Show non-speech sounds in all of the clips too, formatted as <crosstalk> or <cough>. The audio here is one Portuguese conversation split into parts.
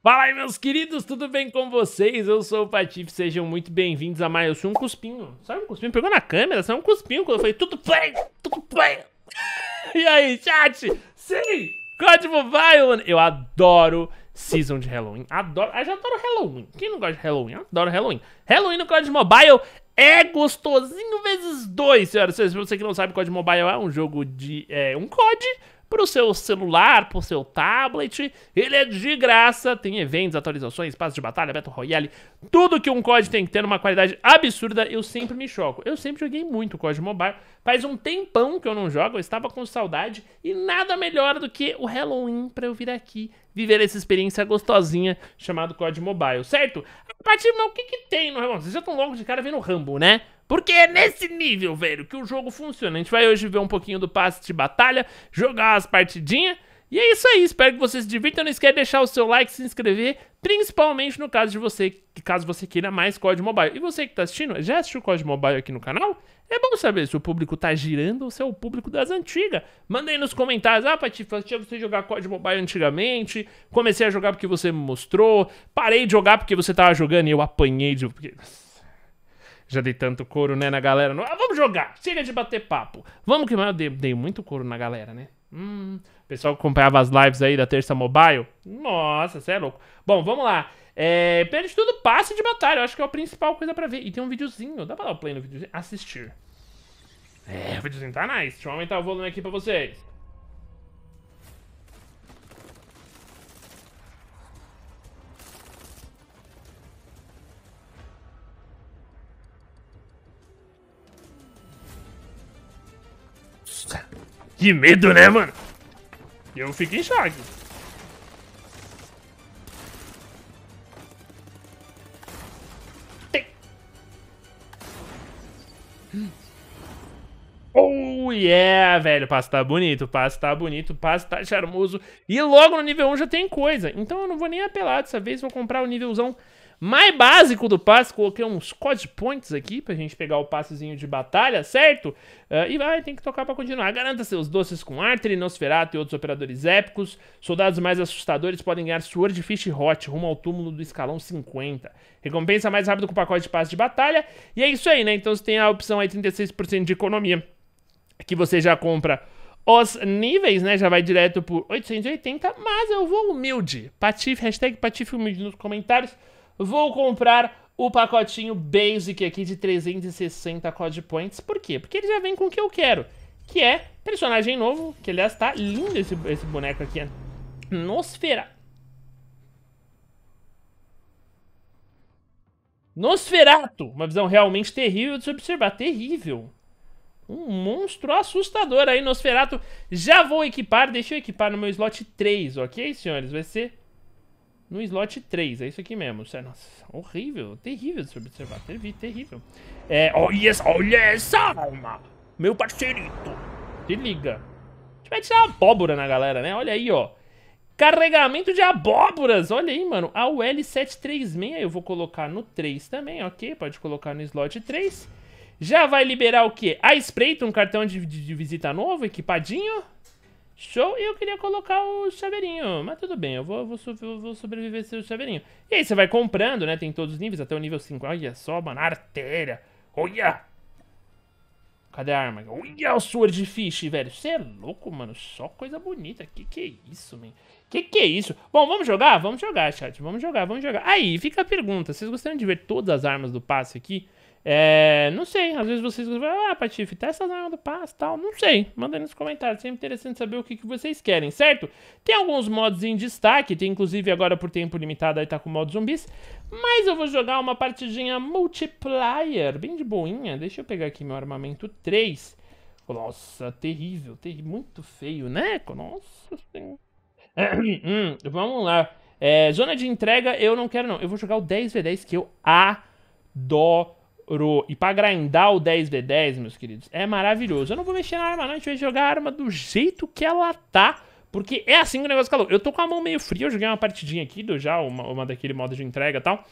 Fala aí, meus queridos, tudo bem com vocês? Eu sou o Patife, sejam muito bem-vindos a mais. um cuspinho. Sabe um cuspinho? Pegou na câmera, saiu um cuspinho quando eu falei tudo bem, tudo bem. <laughs> e aí, chat? Sim! Código Violent! Eu adoro Season de Halloween. Adoro. Eu já adoro Halloween. Quem não gosta de Halloween? Eu adoro Halloween. Halloween no Código Mobile é gostosinho vezes dois, senhoras e senhores. Se você que não sabe, Código Mobile é um jogo de. É, um Code para o seu celular, para o seu tablet. Ele é de graça, tem eventos, atualizações, passos de batalha, Battle Royale, tudo que um COD tem que ter numa qualidade absurda. Eu sempre me choco. Eu sempre joguei muito COD Mobile. Faz um tempão que eu não jogo, eu estava com saudade e nada melhor do que o Halloween para eu vir aqui viver essa experiência gostosinha chamado COD Mobile, certo? A partir do que, que tem no Halloween, Vocês já estão logo de cara vendo o Rambo, né? Porque é nesse nível, velho, que o jogo funciona. A gente vai hoje ver um pouquinho do passe de batalha, jogar as partidinhas. E é isso aí, espero que vocês se divirtam. Não esquece de deixar o seu like, se inscrever, principalmente no caso de você, caso você queira mais COD Mobile. E você que está assistindo, já assistiu COD Mobile aqui no canal? É bom saber se o público está girando ou se é o público das antigas. Manda aí nos comentários, ah, Patife, assistia você jogar COD Mobile antigamente, comecei a jogar porque você me mostrou, parei de jogar porque você estava jogando e eu apanhei de... Já dei tanto couro, né, na galera. Ah, vamos jogar! Chega de bater papo. Vamos que eu dei, dei muito couro na galera, né? Hum, pessoal que acompanhava as lives aí da Terça Mobile. Nossa, você é louco. Bom, vamos lá. É, de tudo passe de batalha. Eu acho que é a principal coisa pra ver. E tem um videozinho. Dá pra dar o play no videozinho? Assistir. É, o videozinho tá nice. Deixa eu aumentar o volume aqui pra vocês. Que medo, né, mano? Eu fico em choque. Oh yeah, velho, o passo tá bonito, o passo tá bonito, o passo tá charmoso. E logo no nível 1 já tem coisa, então eu não vou nem apelar dessa vez, vou comprar o nívelzão mais básico do passe. Coloquei uns code points aqui pra gente pegar o passezinho de batalha, certo? Uh, e vai, tem que tocar pra continuar. Garanta seus doces com Arthur, Nosferatu e outros operadores épicos. Soldados mais assustadores podem ganhar Swordfish Hot rumo ao túmulo do escalão 50. Recompensa mais rápido com o pacote de passe de batalha. E é isso aí, né? Então você tem a opção aí 36% de economia. Que você já compra os níveis, né? Já vai direto por 880, mas eu vou humilde. Patife, hashtag Patife Humilde nos comentários. Vou comprar o pacotinho Basic aqui de 360 Code Points. Por quê? Porque ele já vem com o que eu quero, que é personagem novo, que aliás tá lindo esse, esse boneco aqui. Nosferatu. Nosferato, uma visão realmente terrível de se observar. Terrível. Um monstro assustador aí, Nosferato. Já vou equipar, deixa eu equipar no meu slot 3, ok, senhores? Vai ser no slot 3, é isso aqui mesmo. Nossa, horrível, terrível de se observar. Terrível, terrível. É, olha, olha essa alma, meu parceirito. Te liga. A gente vai abóbora na galera, né? Olha aí, ó. Carregamento de abóboras. Olha aí, mano. A UL736 eu vou colocar no 3 também, ok? Pode colocar no slot 3. Já vai liberar o quê? A spray um cartão de, de, de visita novo, equipadinho. Show, e eu queria colocar o chaveirinho, mas tudo bem, eu vou, vou, vou sobreviver sem o chaveirinho. E aí você vai comprando, né, tem todos os níveis, até o nível 5. Olha só, mano, artéria. Olha! Cadê a arma? Olha o Swordfish, velho. Você é louco, mano, só coisa bonita. Que que é isso, man? Que que é isso? Bom, vamos jogar? Vamos jogar, chat. Vamos jogar, vamos jogar. Aí, fica a pergunta, vocês gostariam de ver todas as armas do passe aqui? É, não sei, às vezes vocês vão ah, Patife, testa as armas do passe tal. Não sei, manda nos comentários, sempre interessante saber o que, que vocês querem, certo? Tem alguns modos em destaque, tem inclusive agora por tempo limitado aí tá com o modo zumbis, mas eu vou jogar uma partidinha multiplayer, bem de boinha. Deixa eu pegar aqui meu armamento 3. Nossa, terrível, terrível, muito feio, né? Nossa senhora. <coughs> Hum, vamos lá. É, zona de entrega eu não quero não, eu vou jogar o 10v10 que eu adoro e pra grindar o 10v10, meus queridos, é maravilhoso. Eu não vou mexer na arma, não. A gente vai jogar a arma do jeito que ela tá. Porque é assim que o negócio calou. Eu tô com a mão meio fria, eu joguei uma partidinha aqui do já, uma, uma daquele modo de entrega e tal.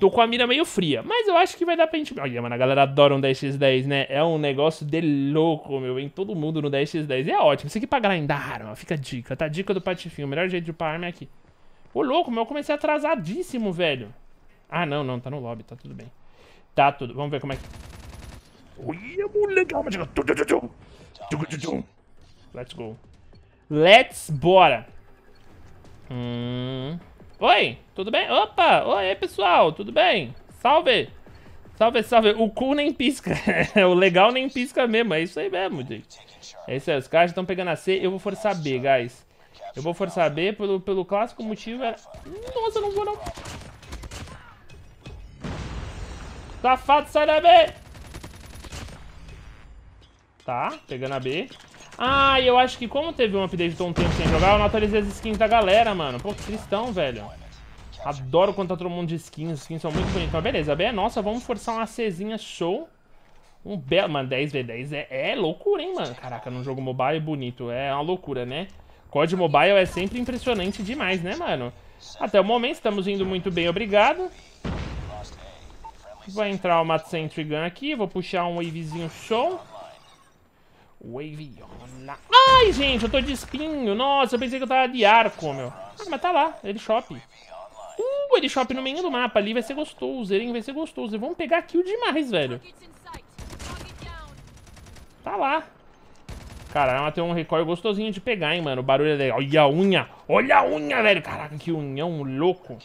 Tô com a mira meio fria, mas eu acho que vai dar pra gente... Olha, mano, a galera adora um 10x10, né? É um negócio de louco, meu. Vem todo mundo no 10x10. é ótimo. Isso aqui é pra grindar arma, fica a dica, tá? Dica do patifinho. O melhor jeito de upar arma é aqui. Ô, louco, meu, eu comecei atrasadíssimo, velho. Ah, não, não, tá no lobby, tá tudo bem. Tá tudo. Vamos ver como é que... É Olha, moleque. Let's go. Let's bora. Hum. Oi, tudo bem? Opa, oi pessoal, tudo bem? Salve. Salve, salve. O cu nem pisca. <laughs> o legal nem pisca mesmo. É isso aí mesmo, gente. É isso aí. Os caras estão pegando a C. Eu vou forçar B, guys. Eu vou forçar B pelo, pelo clássico motivo. Era... É- Nossa, eu não vou não. Safado, tá sai da B! Tá, pegando a B. Ah, eu acho que como teve um update de um tempo sem jogar, eu não atualizei as skins da galera, mano. Pô, que tristão, velho. Adoro quando tá todo mundo de skins. As skins são muito bonitas. Mas beleza, a B é nossa. Vamos forçar uma Czinha show. Um belo... Mano, 10v10 é, é loucura, hein, mano. Caraca, num jogo mobile bonito. É uma loucura, né? COD Mobile é sempre impressionante demais, né, mano? Até o momento estamos indo muito bem, obrigado. Vai entrar uma Sentry Gun aqui. Vou puxar um wavezinho show. Wave online. Ai, gente, eu tô de espinho. Nossa, eu pensei que eu tava de arco, meu. Ah, mas tá lá, ele shop. Uh, ele shop no meio do mapa ali. Vai ser gostoso, ele Vai ser gostoso. vamos pegar kill demais, velho. Tá lá. Caramba, tem um recorde gostosinho de pegar, hein, mano. O barulho é legal. Olha a unha. Olha a unha, velho. Caraca, que unhão louco.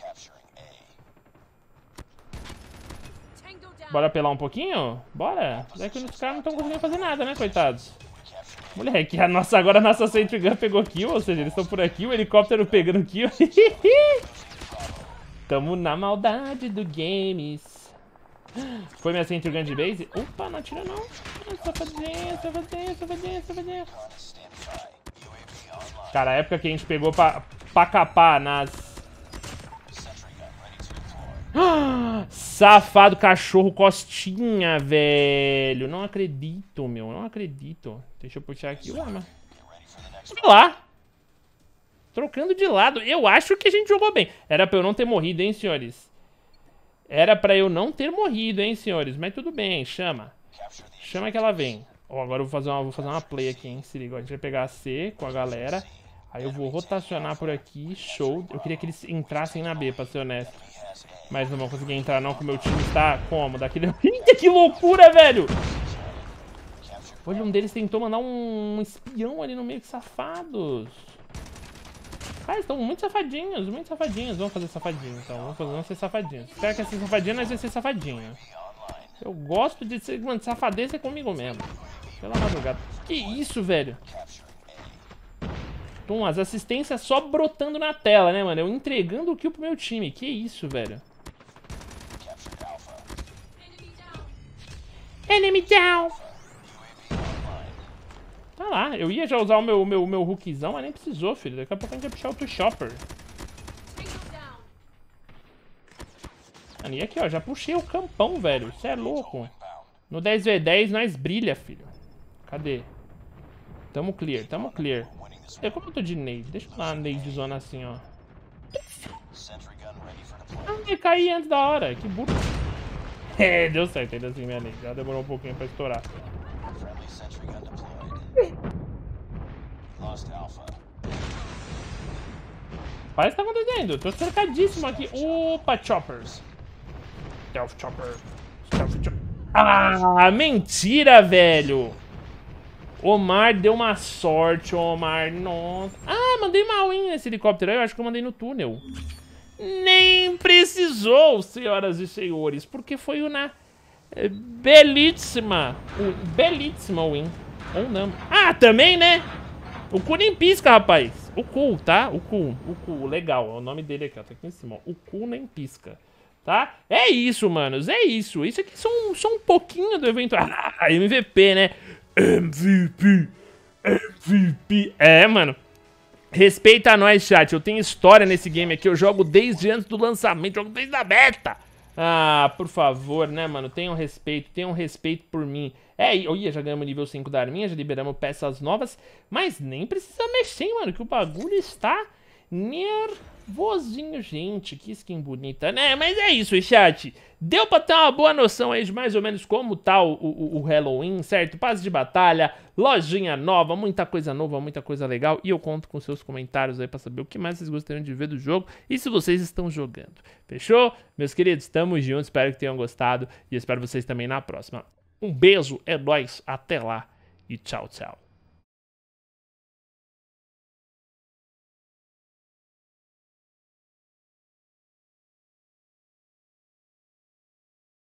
Bora apelar um pouquinho? Bora. Já é que os caras não estão conseguindo fazer nada, né, coitados? Moleque, a nossa, agora a nossa Sentry Gun pegou kill, ou seja, eles estão por aqui, o helicóptero pegando kill. <laughs> Tamo na maldade do games. Foi minha Sentry Gun de base? Opa, não atira não. Safadinha, safadinha, safadinha, safadinha. Cara, a época que a gente pegou pra, pra capar nas... <gasps> Ah! Safado cachorro costinha, velho. Não acredito, meu. Não acredito. Deixa eu puxar aqui o arma. lá. Trocando de lado. Eu acho que a gente jogou bem. Era pra eu não ter morrido, hein, senhores? Era pra eu não ter morrido, hein, senhores? Mas tudo bem, chama. Chama que ela vem. Ó, oh, agora eu vou fazer, uma, vou fazer uma play aqui, hein? Se liga. A gente vai pegar a C com a galera. Aí eu vou rotacionar por aqui, show. Eu queria que eles entrassem na B, pra ser honesto. Mas não vão conseguir entrar não, que o meu time tá como? Daquele... <laughs> Eita, que loucura, velho! Olha um deles tentou mandar um espião ali no meio, que safados. Cara, ah, estão muito safadinhos, muito safadinhos. Vamos fazer safadinho, então. Vamos, fazer, vamos ser safadinhos. Se que quer ser safadinho, nós vamos ser safadinho. Eu gosto de ser... Mano, safadeza é comigo mesmo. Pela madrugada. Que isso, velho? Pum, as assistências só brotando na tela, né, mano? Eu entregando o kill pro meu time. Que isso, velho. Enemy down! Tá lá, eu ia já usar o meu, meu, meu hookzão, mas nem precisou, filho. Daqui a pouco a gente vai puxar outro shopper. Mano, e aqui, ó, já puxei o campão, velho. Você é louco. No 10v10 nós brilha, filho. Cadê? Tamo clear, tamo clear. É como eu tô de nade. Deixa eu dar uma nade zona assim, ó. Ah, caí antes da hora. Que burro. <laughs> É, deu certo ainda assim, minha nade. Já demorou um pouquinho pra estourar. Parece que tá acontecendo. Tô cercadíssimo aqui. Opa, choppers. Stealth chopper. Stealth chopper. Ah, mentira, velho. Omar deu uma sorte, Omar. Nossa. Ah, mandei mal, hein, esse helicóptero. Eu acho que eu mandei no túnel. Nem precisou, senhoras e senhores, porque foi uma eh, belíssima, um, belíssima win. Ou não. Ah, também, né? O cu nem pisca, rapaz. O cu, tá? O cu, o cu, legal. É o nome dele aqui, ó. Tá aqui em cima, ó. O cu nem pisca tá? É isso, manos, é isso. Isso aqui são, só um pouquinho do evento... <laughs> Ah, MVP, né? MVP. MVP. É, mano. Respeita a nós, chat. Eu tenho história nesse game aqui. Eu jogo desde antes do lançamento. Jogo desde a beta. Ah, por favor, né, mano? Tenham respeito. Tenham respeito por mim. É, eu ia, já ganhamos nível 5 da arminha. Já liberamos peças novas. Mas nem precisa mexer, hein, mano. Que o bagulho está... Nervoso. Vozinho, gente, que skin bonita, né? Mas é isso, chat. Deu pra ter uma boa noção aí de mais ou menos como tá o, o, o Halloween, certo? paz de batalha, lojinha nova, muita coisa nova, muita coisa legal. E eu conto com seus comentários aí pra saber o que mais vocês gostariam de ver do jogo e se vocês estão jogando. Fechou? Meus queridos, tamo junto. Espero que tenham gostado e espero vocês também na próxima. Um beijo, é nóis, até lá e tchau, tchau.